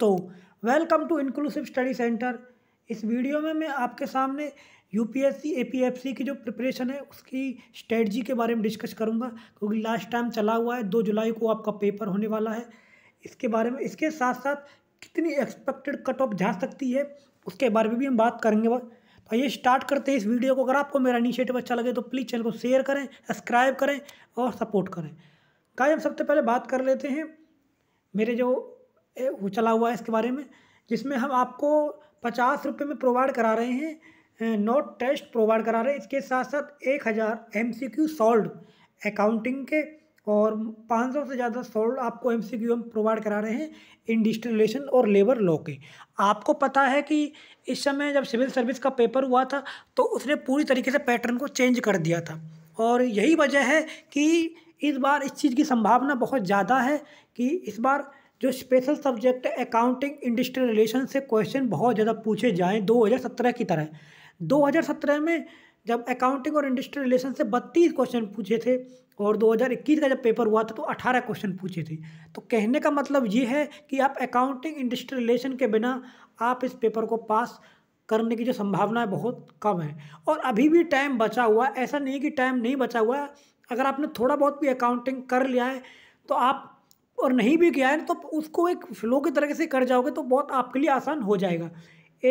तो welcome to inclusive study centre इस video में मैं आपके सामने यूपीएससी एपीएफसी की जो प्रिपरेशन है उसकी स्ट्रेटजी के बारे में डिस्कस करूंगा क्योंकि लास्ट टाइम चला हुआ है दो जुलाई को आपका पेपर होने वाला है इसके बारे में इसके साथ साथ कितनी एक्सपेक्टेड कट ऑफ जा सकती है उसके बारे में भी हम बात करेंगे तो ये स्टार्ट करते हैं इस वीडियो को अगर आपको मेरा इनिशिएटिव अच्छा लगे तो प्लीज़ चैनल को शेयर करें सब्सक्राइब करें और सपोर्ट करें का हम सबसे पहले बात कर लेते हैं मेरे जो वो चला हुआ है इसके बारे में जिसमें हम आपको पचास रुपये में प्रोवाइड करा रहे हैं नोट टेस्ट प्रोवाइड करा रहे हैं इसके साथ साथ एक हज़ार M C Q solve accounting के और 500 से ज़्यादा सॉल्व आपको एम सी क्यू हम प्रोवाइड करा रहे हैं इंडस्ट्रियल रिलेशन और लेबर लॉ के आपको पता है कि इस समय जब सिविल सर्विस का पेपर हुआ था तो उसने पूरी तरीके से पैटर्न को चेंज कर दिया था और यही वजह है कि इस बार इस चीज़ की संभावना बहुत ज़्यादा है कि इस बार जो special subject accounting industrial relation से क्वेश्चन बहुत ज़्यादा पूछे जाएँ दो की तरह दो में जब अकाउंटिंग और इंडस्ट्रियल रिलेशन से बत्तीस क्वेश्चन पूछे थे और 2021 का जब पेपर हुआ था तो 18 क्वेश्चन पूछे थे तो कहने का मतलब ये है कि आप अकाउंटिंग इंडस्ट्रियल रिलेशन के बिना आप इस पेपर को पास करने की जो संभावना है बहुत कम है और अभी भी टाइम बचा हुआ है ऐसा नहीं है कि टाइम नहीं बचा हुआ है अगर आपने थोड़ा बहुत भी अकाउंटिंग कर लिया है तो आप और नहीं भी किया है तो उसको एक फ्लो की तरह से कर जाओगे तो बहुत आपके लिए आसान हो जाएगा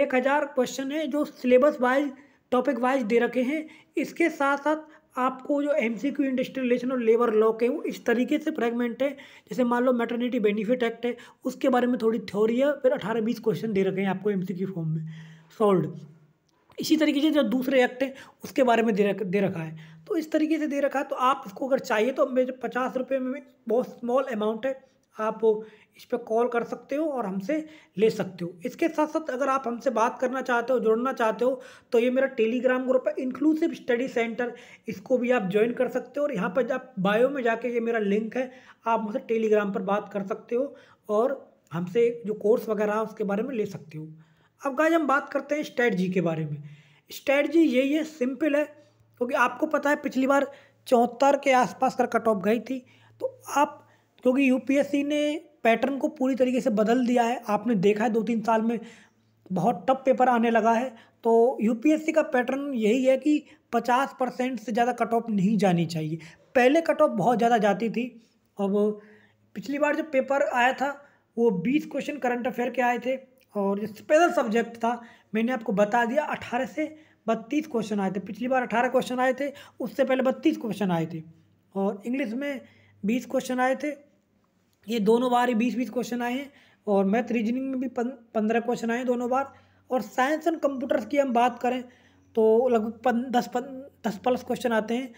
एक हज़ार क्वेश्चन है जो सिलेबस वाइज टॉपिक वाइज दे रखे हैं इसके साथ साथ आपको जो M C Q industrial relation और लेबर लॉ के वो इस तरीके से फ्रेगमेंट है जैसे मान लो मेटर्निटी बेनिफिट एक्ट है उसके बारे में थोड़ी थ्योरी है फिर अठारह बीस क्वेश्चन दे रखे हैं आपको एम सी क्यू फॉर्म में सॉल्व इसी तरीके से जो दूसरे एक्ट है उसके बारे में दे रख दे रखा है तो इस तरीके से दे रखा है तो आप इसको अगर चाहिए तो मेरे पचास रुपये में बहुत स्मॉल अमाउंट है आप इस पर कॉल कर सकते हो और हमसे ले सकते हो इसके साथ साथ अगर आप हमसे बात करना चाहते हो जुड़ना चाहते हो तो ये मेरा टेलीग्राम ग्रुप है इंक्लूसिव स्टडी सेंटर इसको भी आप ज्वाइन कर सकते हो और यहाँ पर आप बायो में जाके ये मेरा लिंक है आप मुझसे टेलीग्राम पर बात कर सकते हो और हमसे जो कोर्स वगैरह है उसके बारे में ले सकते हो अब गाइज हम बात करते हैं स्ट्रेटजी के बारे में स्ट्रेटजी यही है सिंपल है क्योंकि आपको पता है पिछली बार चौहत्तर के आसपास का कट ऑफ गई थी तो आप क्योंकि यूपीएससी ने पैटर्न को पूरी तरीके से बदल दिया है आपने देखा है दो तीन साल में बहुत टफ पेपर आने लगा है तो यूपीएससी का पैटर्न यही है कि पचास परसेंट से ज़्यादा कट ऑफ नहीं जानी चाहिए पहले कट ऑफ बहुत ज़्यादा जाती थी अब पिछली बार जब पेपर आया था वो बीस क्वेश्चन करंट अफेयर के आए थे और जो स्पेशल सब्जेक्ट था मैंने आपको बता दिया अठारह से बत्तीस क्वेश्चन आए थे पिछली बार अठारह क्वेश्चन आए थे उससे पहले बत्तीस क्वेश्चन आए थे और इंग्लिश में बीस क्वेश्चन आए थे ये दोनों बार ही बीस बीस क्वेश्चन आए हैं और मैथ रीजनिंग में भी पंद्रह क्वेश्चन आए दोनों बार और साइंस एंड कंप्यूटर्स की हम बात करें तो लगभग दस पन, दस प्लस क्वेश्चन आते हैं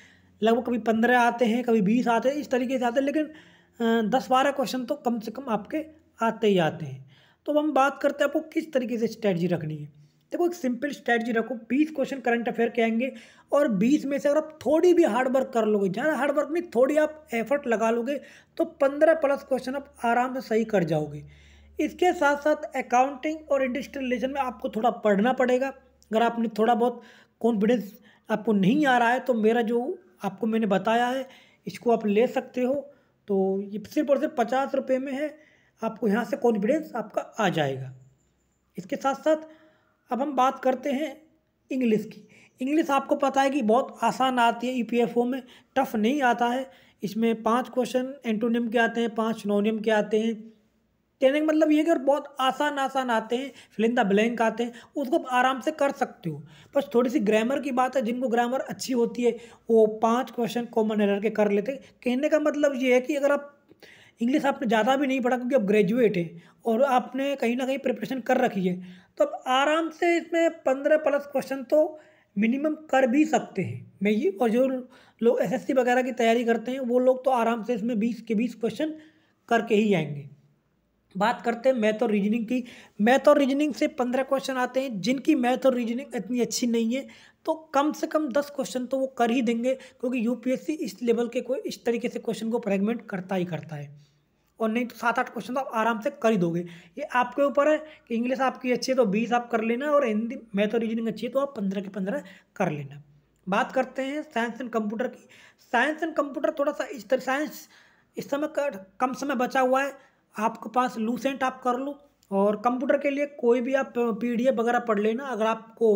लगभग कभी पंद्रह आते हैं कभी बीस आते हैं इस तरीके से आते हैं लेकिन दस बारह क्वेश्चन तो कम से कम आपके आते ही आते हैं तो अब हम बात करते हैं आपको किस तरीके से स्ट्रैटी रखनी है देखो एक सिंपल स्ट्रैटी रखो बीस क्वेश्चन करंट अफेयर के आएंगे और बीस में से अगर आप थोड़ी भी हार्ड वर्क कर लोगे ज़्यादा हार्ड वर्क नहीं थोड़ी आप एफर्ट लगा लोगे तो पंद्रह प्लस क्वेश्चन आप आराम से सही कर जाओगे इसके साथ साथ अकाउंटिंग और इंडस्ट्रियल रिलेशन में आपको थोड़ा पढ़ना पड़ेगा अगर आपने थोड़ा बहुत कॉन्फिडेंस आपको नहीं आ रहा है तो मेरा जो आपको मैंने बताया है इसको आप ले सकते हो तो ये सिर्फ और सिर्फ पचास रुपये में है आपको यहाँ से कॉन्फिडेंस आपका आ जाएगा इसके साथ साथ अब हम बात करते हैं इंग्लिश की इंग्लिश आपको पता है कि बहुत आसान आती है ई e में टफ नहीं आता है इसमें पांच क्वेश्चन एंटोनियम के आते हैं पांच नोनियम के आते हैं कहने का मतलब ये कि बहुत आसान आसान आते हैं फिलिंग द ब्लैंक आते हैं उसको आप आराम से कर सकते हो बस थोड़ी सी ग्रामर की बात है जिनको ग्रामर अच्छी होती है वो पांच क्वेश्चन कॉमन एरर के कर लेते कहने का मतलब ये है कि अगर आप इंग्लिश आपने ज़्यादा भी नहीं पढ़ा क्योंकि आप ग्रेजुएट हैं और आपने कहीं ना कहीं प्रिपरेशन कर रखी है तो आप आराम से इसमें पंद्रह प्लस क्वेश्चन तो मिनिमम कर भी सकते हैं मैं ये और जो लोग एसएससी वगैरह की तैयारी करते हैं वो लोग तो आराम से इसमें बीस के बीस क्वेश्चन करके ही आएंगे बात करते हैं मैथ और रीजनिंग की मैथ और रीजनिंग से पंद्रह क्वेश्चन आते हैं जिनकी मैथ और रीजनिंग इतनी अच्छी नहीं है तो कम से कम दस क्वेश्चन तो वो कर ही देंगे क्योंकि यूपीएससी इस लेवल के कोई इस तरीके से क्वेश्चन को फ्रेगमेंट करता ही करता है और नहीं तो सात आठ क्वेश्चन तो आप आराम से कर ही दोगे ये आपके ऊपर है कि इंग्लिश आपकी अच्छी है तो बीस आप कर लेना और हिंदी मैथ और रीजनिंग अच्छी है तो आप पंद्रह के पंद्रह कर लेना बात करते हैं साइंस एंड कंप्यूटर की साइंस एंड कंप्यूटर थोड़ा सा इस तरह साइंस इस समय कम समय बचा हुआ है आपके पास लूसेंट आप कर लो और कंप्यूटर के लिए कोई भी आप पीडीएफ वगैरह पढ़ लेना अगर आपको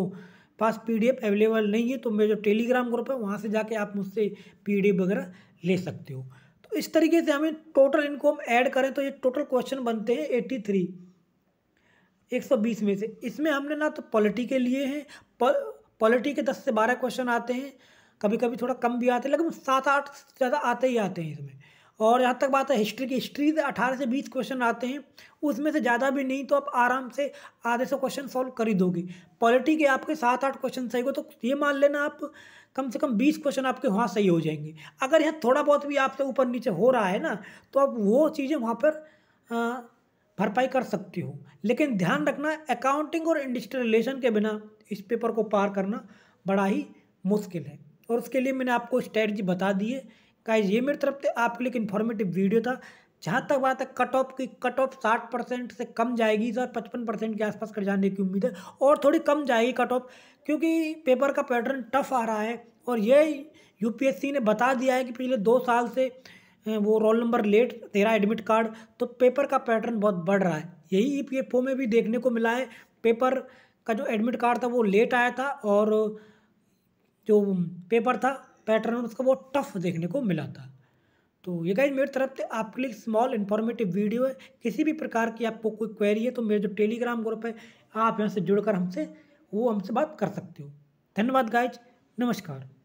पास पीडीएफ अवेलेबल नहीं है तो मेरे जो टेलीग्राम ग्रुप है वहाँ से जाके आप मुझसे पीडीएफ वगैरह ले सकते हो तो इस तरीके से हमें टोटल इनको हम ऐड करें तो ये टोटल क्वेश्चन बनते हैं एट्टी थ्री एक सौ बीस में से इसमें हमने ना तो पॉलिटी के लिए हैं पॉलिटी के दस से बारह क्वेश्चन आते हैं कभी कभी थोड़ा कम भी आते हैं लेकिन सात आठ ज़्यादा आते ही आते हैं इसमें और यहाँ तक बात है हिस्ट्री की हिस्ट्री से अठारह से बीस क्वेश्चन आते हैं उसमें से ज़्यादा भी नहीं तो आप आराम से आधे से क्वेश्चन सॉल्व कर ही दोगे पॉलिटी के आपके सात आठ क्वेश्चन सही हो तो ये मान लेना आप कम से कम बीस क्वेश्चन आपके वहाँ सही हो जाएंगे अगर यहाँ थोड़ा बहुत भी आपसे ऊपर नीचे हो रहा है ना तो आप वो चीज़ें वहाँ पर भरपाई कर सकते हो लेकिन ध्यान रखना अकाउंटिंग और इंडस्ट्रियल रिलेशन के बिना इस पेपर को पार करना बड़ा ही मुश्किल है और उसके लिए मैंने आपको स्ट्रैटी बता दी है गाइज ये मेरी तरफ से आपके लिए एक इन्फॉर्मेटिव वीडियो था जहाँ तक बात है कट ऑफ की कट ऑफ साठ परसेंट से कम जाएगी सर पचपन परसेंट के आसपास कर जाने की उम्मीद है और थोड़ी कम जाएगी कट ऑफ क्योंकि पेपर का पैटर्न टफ आ रहा है और ये यूपीएससी ने बता दिया है कि पिछले दो साल से वो रोल नंबर लेट तेरा एडमिट कार्ड तो पेपर का पैटर्न बहुत बढ़ रहा है यही ई पी एफ ओ में भी देखने को मिला है पेपर का जो एडमिट कार्ड था वो लेट आया था और जो पेपर था पैटर्न उसका बहुत टफ देखने को मिला था तो ये गाइज मेरी तरफ से आपके लिए स्मॉल इन्फॉर्मेटिव वीडियो है किसी भी प्रकार की आपको कोई क्वेरी है तो मेरे जो टेलीग्राम ग्रुप है आप यहाँ से जुड़कर हमसे वो हमसे बात कर सकते हो धन्यवाद गाइज नमस्कार